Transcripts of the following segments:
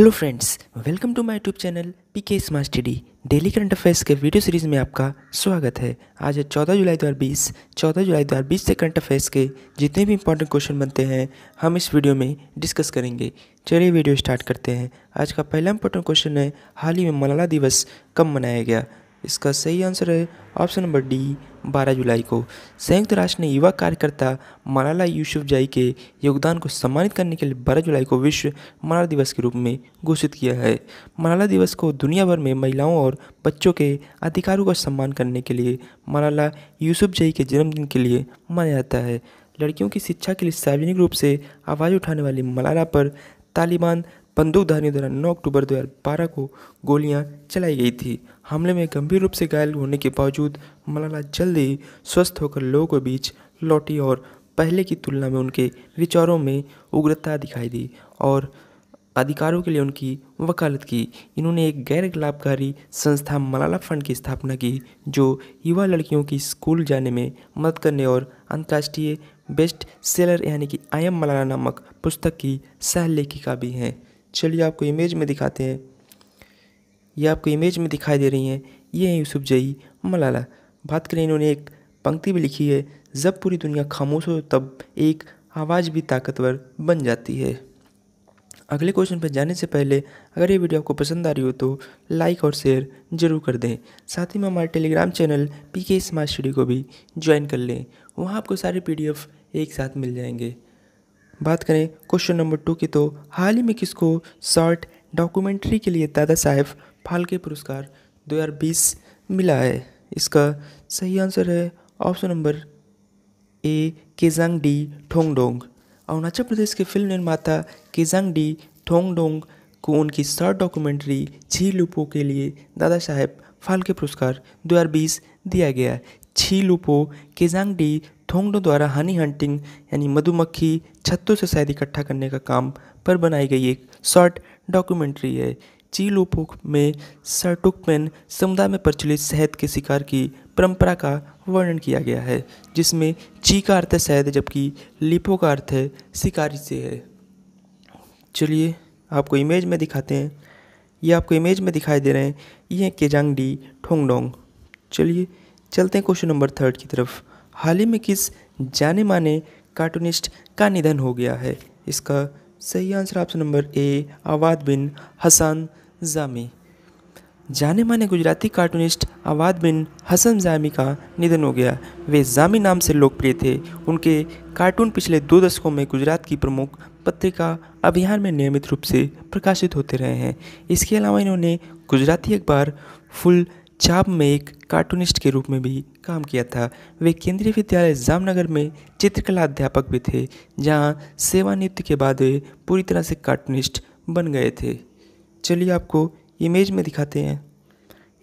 hello friends welcome to my YouTube channel P K smart study daily current affairs के video series में आपका स्वागत है आज है चौदह जुलाई दो हजार बीस चौदह जुलाई दो हज़ार बीस से करंट अफेयर्स के जितने भी इंपॉर्टेंट क्वेश्चन बनते हैं हम इस वीडियो में डिस्कस करेंगे चलिए वीडियो स्टार्ट करते हैं आज का पहला इंपॉर्टेंट क्वेश्चन है हाल ही में मलाला दिवस कब मनाया गया इसका सही आंसर है ऑप्शन नंबर डी 12 जुलाई को संयुक्त राष्ट्र ने युवा कार्यकर्ता मलाला यूसुफ जाई के योगदान को सम्मानित करने के लिए 12 जुलाई को विश्व मलाला दिवस के रूप में घोषित किया है मलाला दिवस को दुनिया भर में महिलाओं और बच्चों के अधिकारों का सम्मान करने के लिए मलाला जई के जन्मदिन के लिए मनाया जाता है लड़कियों की शिक्षा के लिए सार्वजनिक रूप से आवाज़ उठाने वाली मलाला पर तालिबान बंदूकधारियों द्वारा 9 अक्टूबर 2012 को गोलियां चलाई गई थी हमले में गंभीर रूप से घायल होने के बावजूद मलाला जल्द ही स्वस्थ होकर लोगों के बीच लौटी और पहले की तुलना में उनके विचारों में उग्रता दिखाई दी और अधिकारों के लिए उनकी वकालत की इन्होंने एक गैर लाभकारी संस्था मलाला फंड की स्थापना की जो युवा लड़कियों की स्कूल जाने में मदद करने और अंतर्राष्ट्रीय बेस्ट सेलर यानी कि आई एम मलाला नामक पुस्तक की सह लेखिका भी हैं चलिए आपको इमेज में दिखाते हैं ये आपको इमेज में दिखाई दे रही हैं ये हैं यूसुफ जई मलाला बात करें इन्होंने एक पंक्ति भी लिखी है जब पूरी दुनिया खामोश हो तब एक आवाज़ भी ताकतवर बन जाती है अगले क्वेश्चन पर जाने से पहले अगर ये वीडियो आपको पसंद आ रही हो तो लाइक और शेयर जरूर कर दें साथ ही में हमारे Telegram channel P K smart study को भी ज्वाइन कर लें वहाँ आपको सारे पी एक साथ मिल जाएंगे बात करें क्वेश्चन नंबर टू की तो हाल ही में किसको शॉर्ट डॉक्यूमेंट्री के लिए दादा साहेब फाल्के पुरस्कार 2020 मिला है इसका सही आंसर है option number A Kezang D Thongdok Arunachal Pradesh के फिल्म निर्माता केजांग डी ठोंगडोंग को उनकी शॉर्ट डॉक्यूमेंट्री छी लुपो के लिए दादा साहेब फाल्के पुरस्कार 2020 दिया गया छी लुपो केजांग डी थोंगडो द्वारा हनी हंटिंग यानी मधुमक्खी छत्तों से शायद इकट्ठा करने का काम पर बनाई गई एक शॉर्ट डॉक्यूमेंट्री है चीलुपुक में सर्टुकमेन समुदाय में प्रचलित शहद के शिकार की परंपरा का वर्णन किया गया है जिसमें ची का अर्थ है शहद जबकि लिपो का अर्थ है शिकारी से है चलिए आपको इमेज में दिखाते हैं ये आपको इमेज में दिखाई दे रहे हैं ये केजांग केजांगडी ठोंगडोंग चलिए चलते हैं क्वेश्चन नंबर थर्ड की तरफ हाल ही में किस जाने माने कार्टूनिस्ट का निधन हो गया है इसका सही answer option number A Awad bin Hasan Jami जाने माने गुजराती कार्टूनिस्ट आवाद बिन हसन जामी का निधन हो गया वे जामी नाम से लोकप्रिय थे उनके कार्टून पिछले दो दशकों में गुजरात की प्रमुख पत्रिका अभियान में नियमित रूप से प्रकाशित होते रहे हैं इसके अलावा इन्होंने गुजराती अखबार फुल चाप में एक कार्टूनिस्ट के रूप में भी काम किया था वे केंद्रीय विद्यालय जामनगर में चित्रकला अध्यापक भी थे जहाँ सेवानियुक्ति के बाद वे पूरी तरह से कार्टूनिस्ट बन गए थे चलिए आपको इमेज में दिखाते हैं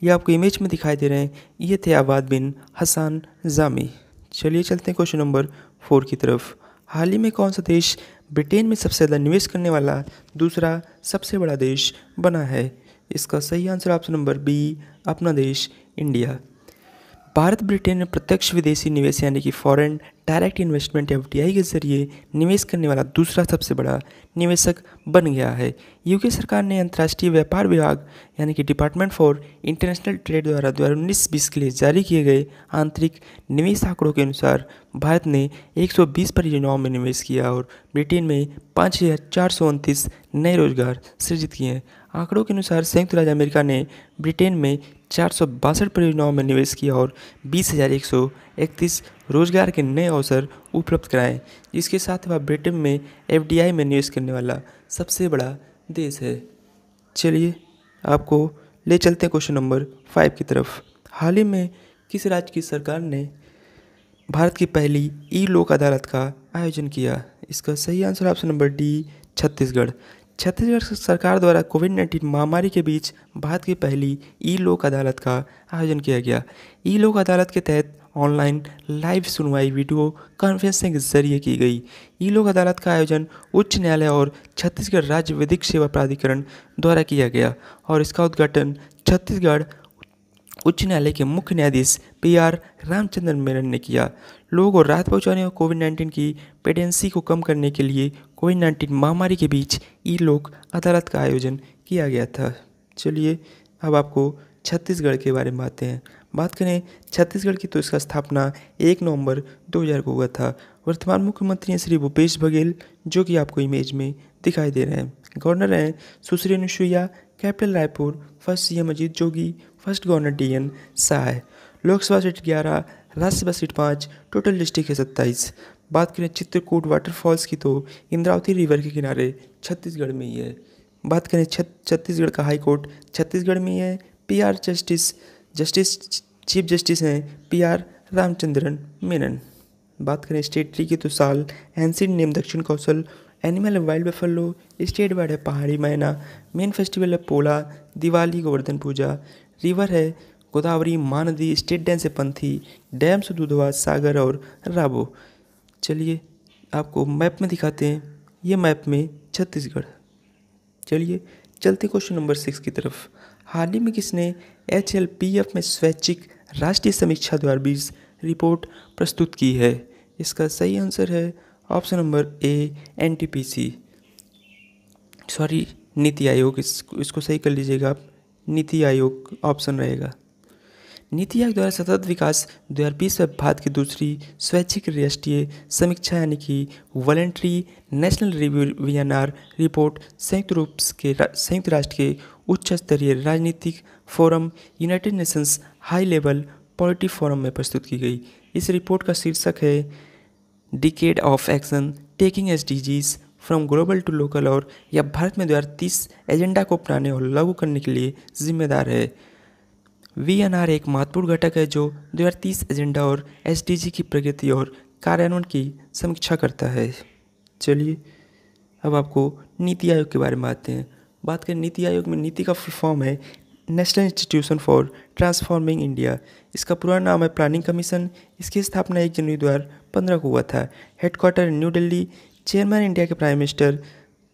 ये आपको इमेज में दिखाई दे रहे हैं ये थे आबाद बिन हसान जामी चलिए चलते हैं क्वेश्चन नंबर फोर की तरफ हाल ही में कौन सा देश ब्रिटेन में सबसे ज़्यादा निवेश करने वाला दूसरा सबसे बड़ा देश बना है इसका सही आंसर ऑप्शन नंबर बी अपना देश इंडिया भारत ब्रिटेन में प्रत्यक्ष विदेशी निवेश यानी कि फॉरेन डायरेक्ट इन्वेस्टमेंट एफ के जरिए निवेश करने वाला दूसरा सबसे बड़ा निवेशक बन गया है यूके सरकार ने अंतर्राष्ट्रीय व्यापार विभाग यानी कि डिपार्टमेंट फॉर इंटरनेशनल ट्रेड द्वारा दो उन्नीस बीस के लिए जारी किए गए आंतरिक निवेश आंकड़ों के अनुसार भारत ने 120 परियोजनाओं में निवेश किया और ब्रिटेन में पाँच नए रोजगार सृजित किए हैं आंकड़ों के अनुसार संयुक्त राज्य अमेरिका ने ब्रिटेन में चार सौ बासठ परियोजनाओं में निवेश किया और बीस हज़ार एक सौ इकतीस रोजगार के नए अवसर उपलब्ध कराए इसके साथ वह ब्रिटेन में एफ में निवेश करने वाला सबसे बड़ा देश है चलिए आपको ले चलते हैं क्वेश्चन नंबर फाइव की तरफ हाल ही में किस राज्य की सरकार ने भारत की पहली ई लोक अदालत का आयोजन किया इसका सही answer option number D Chhattisgarh Chhattisgarh सरकार द्वारा कोविड नाइन्टीन महामारी के बीच भारत की पहली ई लोक अदालत का आयोजन किया गया ई लोक अदालत के तहत ऑनलाइन लाइव सुनवाई वीडियो कॉन्फ्रेंसिंग के जरिए की गई ई लोक अदालत का आयोजन उच्च न्यायालय और छत्तीसगढ़ राज्य विधिक सेवा प्राधिकरण द्वारा किया गया और इसका उद्घाटन छत्तीसगढ़ उच्च न्यायालय के मुख्य न्यायाधीश पी आर रामचंद्रन मेनन ने किया लोगों को राहत पहुंचाने और कोविड नाइन्टीन की पेडेंसी को कम करने के लिए कोविड नाइन्टीन महामारी के बीच ई लोक अदालत का आयोजन किया गया था चलिए अब आपको छत्तीसगढ़ के बारे में बातें हैं बात करें छत्तीसगढ़ की तो इसका स्थापना एक नवंबर 2000 को हुआ था वर्तमान मुख्यमंत्री हैं श्री भूपेश बघेल जो कि आपको इमेज में दिखाई दे रहे हैं गवर्नर हैं Sushri Anusuiya capital Raipur first CM Ajit Jogi first governor D N Shah Lok Sabha seat ग्यारह राज्यसभा सीट पाँच टोटल डिस्ट्रिक्ट है सत्ताईस बात करें चित्रकूट वाटरफॉल्स की तो इंद्रावती रिवर के किनारे छत्तीसगढ़ में ही है बात करें छत्तीसगढ़ का हाई कोर्ट छत्तीसगढ़ में ही है P R justice justice chief justice हैं पी आर रामचंद्रन मेनन बात करें स्टेट ट्री की तो साल एनसीड name Dakshin Kaushal animal wild buffalo state वाइड है पहाड़ी मैना मेन फेस्टिवल है पोला दिवाली गोवर्धन पूजा रिवर है गोदावरी मानदी स्टेट डैम से पंथी डैम से दुधवा सागर और राबो चलिए आपको मैप में दिखाते हैं ये मैप में छत्तीसगढ़ चलिए चलते क्वेश्चन नंबर सिक्स की तरफ हाल ही में किसने एच एल पी एफ में स्वैच्छिक राष्ट्रीय समीक्षा द्वारा बीस रिपोर्ट प्रस्तुत की है इसका सही आंसर है option number A N T P C sorry NITI Aayog इस, इसको सही कर लीजिएगा आप नीति आयोग ऑप्शन रहेगा नीति आयोग द्वारा सतत विकास 2020 में भारत की दूसरी स्वैच्छिक राष्ट्रीय समीक्षा यानी कि voluntary national review or report संयुक्त रूप के रा, संयुक्त राष्ट्र के उच्च स्तरीय राजनीतिक forum United Nations high level polity forum में प्रस्तुत की गई इस रिपोर्ट का शीर्षक है decade of action taking SDGs from global to local और यह भारत में दो एजेंडा को अपनाने और लागू करने के लिए जिम्मेदार है आर एक महत्वपूर्ण घटक है जो 2030 एजेंडा और जी की प्रगति और कार्यान्वयन की समीक्षा करता है चलिए अब आपको नीति आयोग के बारे में आते हैं बात करें नीति आयोग में नीति का फुल फॉर्म है national institution for transforming India इसका पूरा नाम है प्लानिंग कमीशन इसकी स्थापना एक जनवरी दो हज़ार पंद्रह को हुआ था headquarter new Delhi chairman India के प्राइम मिनिस्टर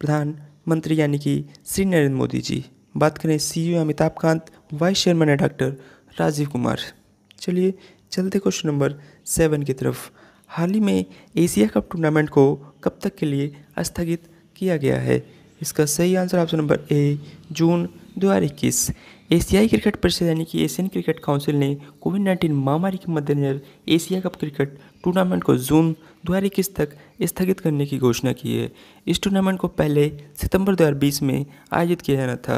प्रधानमंत्री यानी कि श्री नरेंद्र मोदी जी बात करें ई e Amitabh Kant vice chairman है डॉक्टर राजीव कुमार चलिए चलते क्वेश्चन नंबर सेवन की तरफ हाल ही में एशिया कप टूर्नामेंट को कब तक के लिए स्थगित किया गया है इसका सही आंसर ऑप्शन नंबर ए जून दो हज़ार इक्कीस एशियाई क्रिकेट परिषद यानी कि एशियन क्रिकेट काउंसिल ने कोविड नाइन्टीन महामारी के मद्देनज़र एशिया कप क्रिकेट टूर्नामेंट को जून हज़ार इक्कीस तक स्थगित करने की घोषणा की है इस टूर्नामेंट को पहले सितंबर 2020 में आयोजित किया जाना था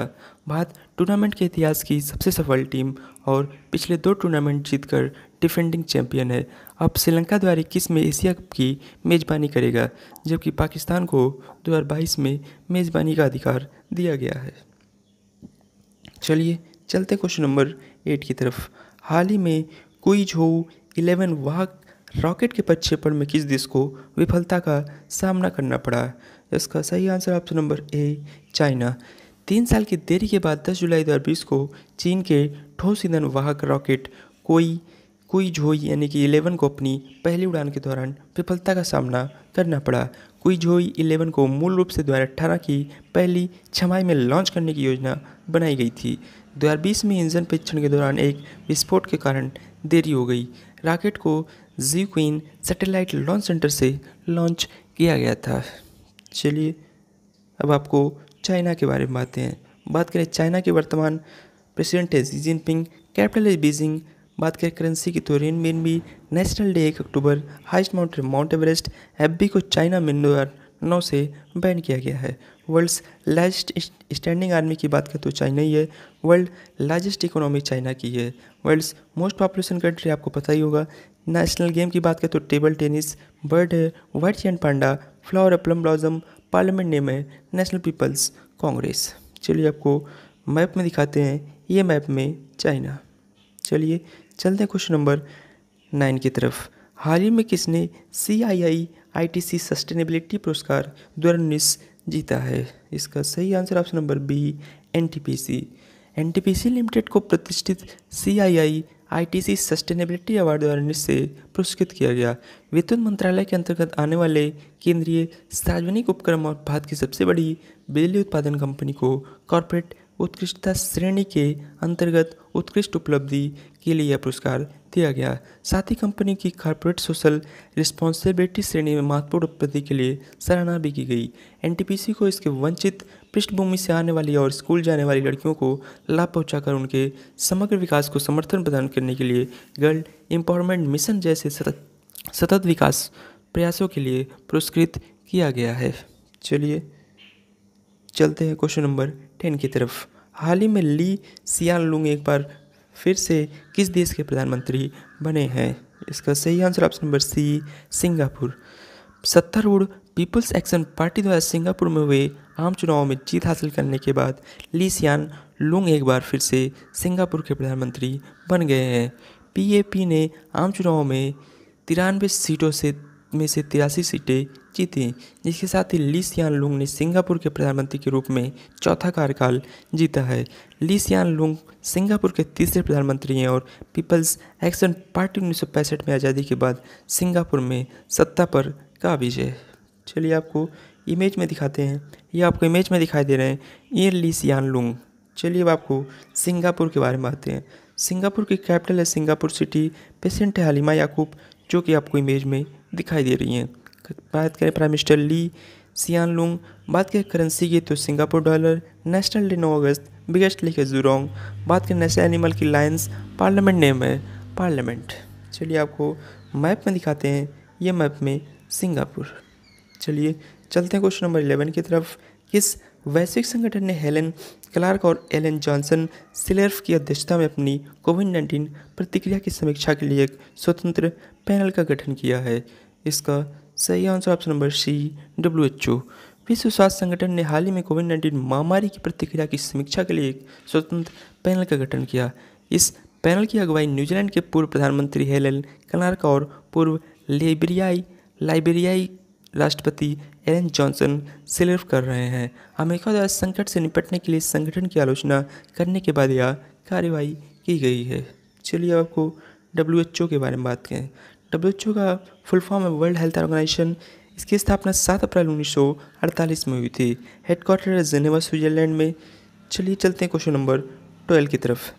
भारत टूर्नामेंट के इतिहास की सबसे सफल टीम और पिछले दो टूर्नामेंट जीतकर डिफेंडिंग चैंपियन है अब श्रीलंका द्वारा इक्कीस में एशिया कप की मेज़बानी करेगा जबकि पाकिस्तान को 2022 में मेज़बानी का अधिकार दिया गया है चलिए चलते क्वेश्चन नंबर एट की तरफ हाल ही में कुई झो इलेवन वाह रॉकेट के प्रक्षेपण में किस देश को विफलता का सामना करना पड़ा इसका सही answer option number A China तीन साल की देरी के बाद 10 जुलाई 2020 को चीन के ठोस ईंधन वाहक रॉकेट कोई कोई झोई यानी कि इलेवन को अपनी पहली उड़ान के दौरान विफलता का सामना करना पड़ा कोई झोई इलेवन को मूल रूप से दो की पहली छमाई में लॉन्च करने की योजना बनाई गई थी 2020 में इंजन परीक्षण के दौरान एक विस्फोट के कारण देरी हो गई रॉकेट को Jiuquan satellite launch centre से लॉन्च किया गया था चलिए अब आपको चाइना के बारे में बातें हैं बात करें चाइना के वर्तमान प्रेसिडेंट है जी जिनपिंग कैपिटल है बीजिंग बात करें करेंसी की तो रेन मेन भी नेशनल डे एक अक्टूबर हाइस्ट माउंटेन माउंट एवरेस्ट एबी को चाइना में दो हज़ार नौ से बैन किया गया है वर्ल्ड्स लार्जेस्ट स्टैंडिंग आर्मी की बात करें तो चाइना ही है वर्ल्ड लार्जेस्ट इकोनॉमी चाइना की है वर्ल्ड्स मोस्ट पॉपुलेशन कंट्री आपको पता ही होगा नेशनल गेम की बात करें तो टेबल टेनिस बर्ड है white chain panda flower plum blossom parliament name है नेशनल पीपल्स कांग्रेस चलिए आपको मैप में दिखाते हैं ये मैप में चाइना चलिए चलते हैं क्वेश्चन नंबर नाइन की तरफ हाल ही में किसने सी I I I T C sustainability पुरस्कार दो हज़ार उन्नीस जीता है इसका सही answer option number B N T P C N T P C limited को प्रतिष्ठित C I I ITC sustainability award द्वारा से पुरस्कृत किया गया वित्त मंत्रालय के अंतर्गत आने वाले केंद्रीय सार्वजनिक उपक्रम और भारत की सबसे बड़ी बिजली उत्पादन कंपनी को कॉरपोरेट उत्कृष्टता श्रेणी के अंतर्गत उत्कृष्ट उपलब्धि के लिए यह पुरस्कार दिया गया साथ ही कंपनी की कॉरपोरेट सोशल रिस्पॉन्सिबिलिटी श्रेणी में महत्वपूर्ण उपलब्धि के लिए सराहना भी की गई एन को इसके वंचित पृष्ठभूमि से आने वाली और स्कूल जाने वाली लड़कियों को लाभ पहुंचाकर उनके समग्र विकास को समर्थन प्रदान करने के लिए गर्ल एम्पावरमेंट मिशन जैसे सतत सतत विकास प्रयासों के लिए पुरस्कृत किया गया है चलिए चलते हैं क्वेश्चन नंबर टेन की तरफ हाल ही में ली सियान लुंग एक बार फिर से किस देश के प्रधानमंत्री बने हैं इसका सही answer option number C Singapore सत्तारूढ़ पीपल्स एक्शन पार्टी द्वारा सिंगापुर में हुए आम चुनाव में जीत हासिल करने के बाद ली सियान लुंग एक बार फिर से सिंगापुर के प्रधानमंत्री बन गए हैं पीएपी ने आम चुनाव में तिरानवे सीटों से में से तिरासी सीटें जीती जिसके साथ ही ली सियान लुंग ने सिंगापुर के प्रधानमंत्री के रूप में चौथा कार्यकाल जीता है ली सियान लुंग सिंगापुर के तीसरे प्रधानमंत्री हैं और पीपल्स एक्शन पार्टी उन्नीस में आज़ादी के बाद सिंगापुर में सत्ता पर काबिज है चलिए आपको इमेज में दिखाते हैं ये आपको इमेज में दिखाई दे रहे हैं ये ली सियान लुंग चलिए अब आपको सिंगापुर के बारे में आते हैं सिंगापुर की कैपिटल है सिंगापुर सिटी पेशेंट है हलीमा याकूब जो कि आपको इमेज में दिखाई दे रही हैं बात करें प्राइम मिनिस्टर ली सियान लुंग बात करें करेंसी की तो सिंगापुर डॉलर नेशनल डे नौ अगस्त बिगेस्ट लिख इज़ बात करें नेशनल एनिमल की लाइन्स पार्लियामेंट नेम है पार्लियामेंट चलिए आपको मैप में दिखाते हैं ये मैप में सिंगापुर चलिए चलते हैं क्वेश्चन नंबर इलेवन की तरफ किस वैश्विक संगठन ने हेलन क्लार्क और एलन जॉनसन सिलेर्फ की अध्यक्षता में अपनी कोविड नाइन्टीन प्रतिक्रिया की समीक्षा के लिए एक स्वतंत्र पैनल का गठन किया है इसका सही answer option number C W H O विश्व स्वास्थ्य संगठन ने हाल ही में कोविड नाइन्टीन महामारी की प्रतिक्रिया की समीक्षा के लिए एक स्वतंत्र पैनल का गठन किया इस पैनल की अगुवाई न्यूजीलैंड के पूर्व प्रधानमंत्री हेलन कनार्क और पूर्व लेबरियाई लाइबेरियाई राष्ट्रपति एलन जॉनसन सिलेफ कर रहे हैं अमेरिका द्वारा संकट से निपटने के लिए संगठन की आलोचना करने के बाद यह कार्रवाई की गई है चलिए आपको डब्ल्यू के बारे में बात करें डब्ल्यू का फुल फॉर्म है वर्ल्ड हेल्थ ऑर्गेनाइजेशन इसकी स्थापना सात अप्रैल अड़तालीस में हुई थी हेडक्वार्टर है जेनेवा स्विट्जरलैंड में चलिए चलते हैं क्वेश्चन नंबर ट्वेल्व की तरफ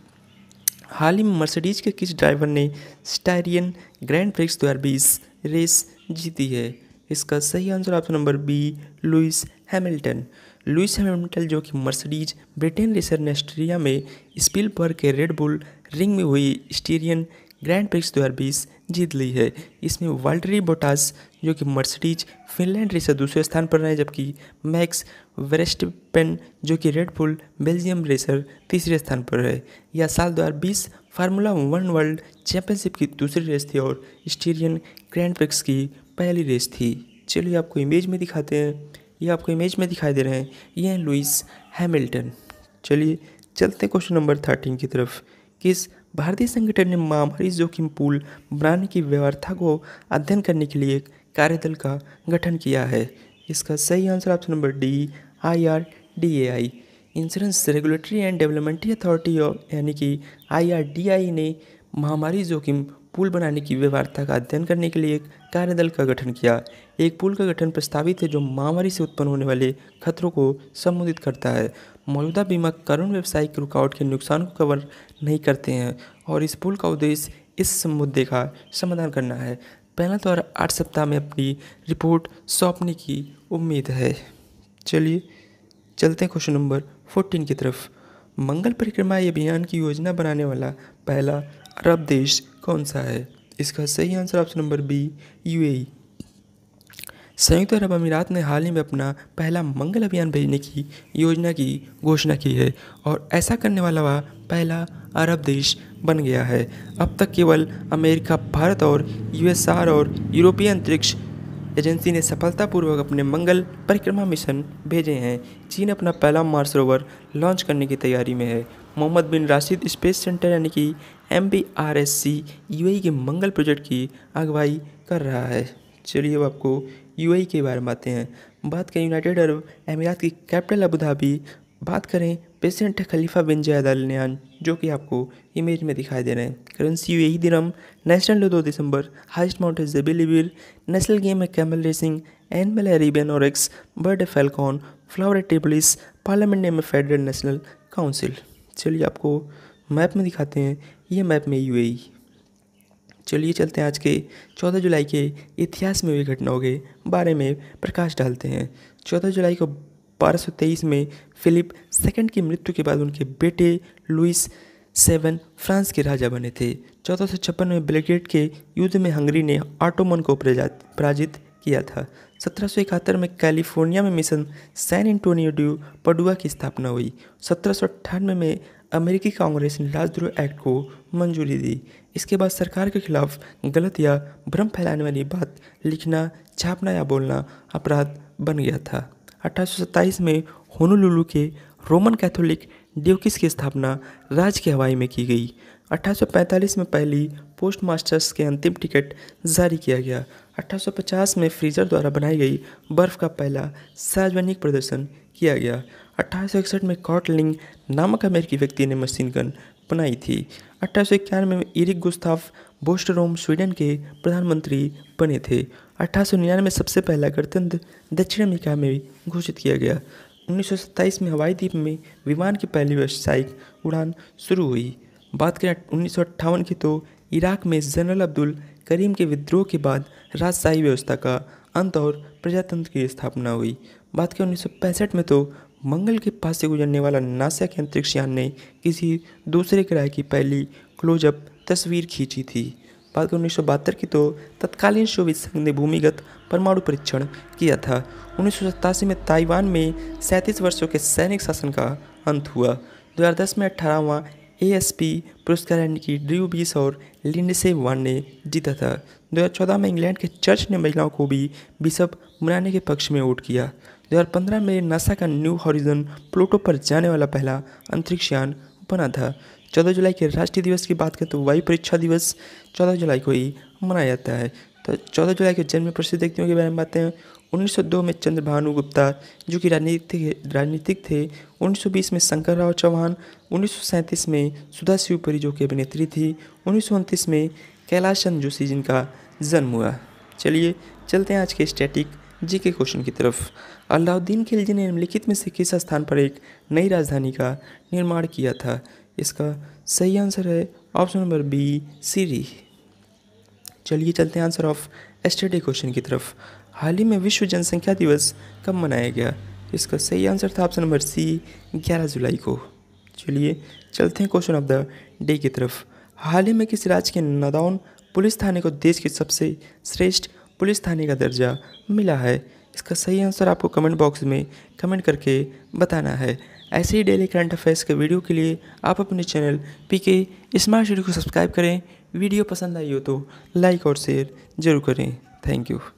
हाल ही में मर्सिडीज के किस ड्राइवर ने स्टायरियन ग्रैंड प्रिक्स दो रेस जीती है इसका सही answer option number B Lewis Hamilton Lewis Hamilton जो कि मर्सिडीज ब्रिटेन रेसर ने ऑस्ट्रिया में पर के रेड बुल रिंग में हुई स्टीरियन ग्रैंड प्रिक्स दो जीत ली है इसमें वाल्टरी बोटास जो कि मर्सिडीज फिनलैंड रेसर दूसरे स्थान पर रहे जबकि मैक्स वेरेस्टपेन जो कि रेडपुल बेल्जियम रेसर तीसरे स्थान पर रहे यह साल 2020 फार्मूला वन वर्ल्ड चैंपियनशिप की दूसरी रेस थी और स्टीरियन ग्रैंड प्रिक्स की पहली रेस थी चलिए आपको इमेज में दिखाते हैं ये आपको इमेज में दिखाई दे रहे हैं ये हैं लुइस हैमिल्टन चलिए चलते क्वेश्चन नंबर थर्टीन की तरफ किस भारतीय संगठन ने महामारी जोखिम पूल बनाने की व्यवस्था को अध्ययन करने के लिए एक कार्यदल का गठन किया है इसका सही answer option number D I R D A I insurance regulatory and development authority of यानी कि आई आर डी आई ने महामारी जोखिम पुल बनाने की व्यवहारता का अध्ययन करने के लिए एक कार्यदल का गठन किया एक पुल का गठन प्रस्तावित है जो महामारी से उत्पन्न होने वाले खतरों को संबोधित करता है मौजूदा बीमा करुण व्यावसायिक रुकावट के नुकसान को कवर नहीं करते हैं और इस पुल का उद्देश्य इस मुद्दे का समाधान करना है पहला दौर तो आठ सप्ताह में अपनी रिपोर्ट सौंपने की उम्मीद है चलिए चलते हैं क्वेश्चन नंबर फोर्टीन की तरफ मंगल परिक्रमा अभियान की योजना बनाने वाला पहला अरब देश कौन सा है इसका सही answer option number B UAE संयुक्त अरब अमीरात ने हाल ही में अपना पहला मंगल अभियान भेजने की योजना की घोषणा की है और ऐसा करने वाला वह पहला अरब देश बन गया है अब तक केवल अमेरिका भारत और यूएसआर और यूरोपीय अंतरिक्ष एजेंसी ने सफलतापूर्वक अपने मंगल परिक्रमा मिशन भेजे हैं चीन अपना पहला मार्स रोवर लॉन्च करने की तैयारी में है Mohammed bin Rashid space centre यानी कि M B R S C U के मंगल प्रोजेक्ट की अगुवाई कर रहा है चलिए अब आपको यूएई के बारे में बातें हैं बात करें यूनाइटेड अरब अमीरात की कैपिटल अबूधाबी बात करें प्रेसिडेंट खलीफा बिन जैद अल नयान जो कि आपको इमेज में दिखाई दे रहे हैं करेंसी यू यही दिनम नेशनल डे दो दिसंबर हाइस्ट माउंट जेबिलीबिर नेशनल गेम है कैमल रेसिंग मेल एरिबियन और एक्स बर्ड फैल्कॉन फ्लावर टेबलिस parliament name federal national council चलिए आपको मैप में दिखाते हैं ये मैप में यू चलिए चलते हैं आज के चौदह जुलाई के इतिहास में हुई घटनाओं के बारे में प्रकाश डालते हैं चौदह जुलाई को बारह सौ तेईस में फिलिप सेकंड की मृत्यु के बाद उनके बेटे लुइस सेवन फ्रांस के राजा बने थे चौदह सौ छप्पन में ब्रिगेड के युद्ध में हंगरी ने ऑटोमन को पराजित किया था सत्रह में कैलिफोर्निया में मिशन सैन एंटोनियो ड्यू पडुआ की स्थापना हुई सत्रह में अमेरिकी कांग्रेस ने राजद्रोह एक्ट को मंजूरी दी इसके बाद सरकार के खिलाफ गलत या भ्रम फैलाने वाली बात लिखना छापना या बोलना अपराध बन गया था अठारह में होनोलुलु के रोमन कैथोलिक ड्यूकिस की स्थापना राज्य के हवाई में की गई 1845 में पहली पोस्ट मास्टर्स के अंतिम टिकट जारी किया गया 1850 में फ्रीजर द्वारा बनाई गई बर्फ़ का पहला सार्वजनिक प्रदर्शन किया गया अठारह में कॉटलिंग नामक अमेरिकी व्यक्ति ने मशीन गन बनाई थी अठारह में इरिक गुस्ताफ बोस्टरोम स्वीडन के प्रधानमंत्री बने थे अठारह में सबसे पहला गणतंत्र दक्षिण अमेरिका में भी घोषित किया गया 1927 में हवाई द्वीप में विमान की पहली व्यावसायिक उड़ान शुरू हुई बात करें उन्नीस की तो इराक में जनरल अब्दुल करीम के विद्रोह के बाद राजशाही व्यवस्था का अंत और प्रजातंत्र की स्थापना हुई बात करें उन्नीस में तो मंगल के पास से गुजरने वाला नासा के अंतरिक्ष यान ने किसी दूसरे किराए की पहली क्लोजअप तस्वीर खींची थी बात करें उन्नीस की तो तत्कालीन सोवियत संघ ने भूमिगत परमाणु परीक्षण किया था उन्नीस में ताइवान में सैंतीस वर्षों के सैनिक शासन का अंत हुआ 2010 में अठारहवां एएसपी पुरस्कार यानी कि ड्रू बीस और लिंडसे वन ने जीता था 2014 में इंग्लैंड के चर्च ने महिलाओं को भी बिशप बनाने के पक्ष में वोट किया 2015 में नासा का न्यू हॉरिजन प्लूटो पर जाने वाला पहला अंतरिक्ष यान बना था चौदह जुलाई के राष्ट्रीय दिवस की बात करें तो वायु परीक्षा दिवस चौदह जुलाई को ही मनाया जाता है तो चौदह जुलाई के जन्म प्रसिद्ध व्यक्तियों के बारे में बातें 1902 में चंद्रभानु गुप्ता जो कि राजनीतिक राजनीतिक थे 1920 में शंकर राव चौहान उन्नीस में सुधा शिवपुरी जो कि अभिनेत्री थी उन्नीस में कैलाश चंद जोशी जिनका जन्म हुआ चलिए चलते हैं आज के स्टैटिक जी के क्वेश्चन की तरफ अलाउद्दीन खिलजी ने निम्नलिखित में से किस स्थान पर एक नई राजधानी का निर्माण किया था इसका सही आंसर है ऑप्शन नंबर बी सीरी चलिए चलते हैं आंसर ऑफ एस्टरडे क्वेश्चन की तरफ हाल ही में विश्व जनसंख्या दिवस कब मनाया गया इसका सही आंसर था ऑप्शन नंबर सी 11 जुलाई को चलिए चलते हैं क्वेश्चन ऑफ द डे की तरफ हाल ही में किस राज्य के नदौन पुलिस थाने को देश के सबसे श्रेष्ठ पुलिस थाने का दर्जा मिला है इसका सही आंसर आपको कमेंट बॉक्स में कमेंट करके बताना है ऐसे ही डेली करंट अफेयर्स के वीडियो के लिए आप अपने channel P K smart studio को सब्सक्राइब करें वीडियो पसंद आई हो तो लाइक और शेयर ज़रूर करें थैंक यू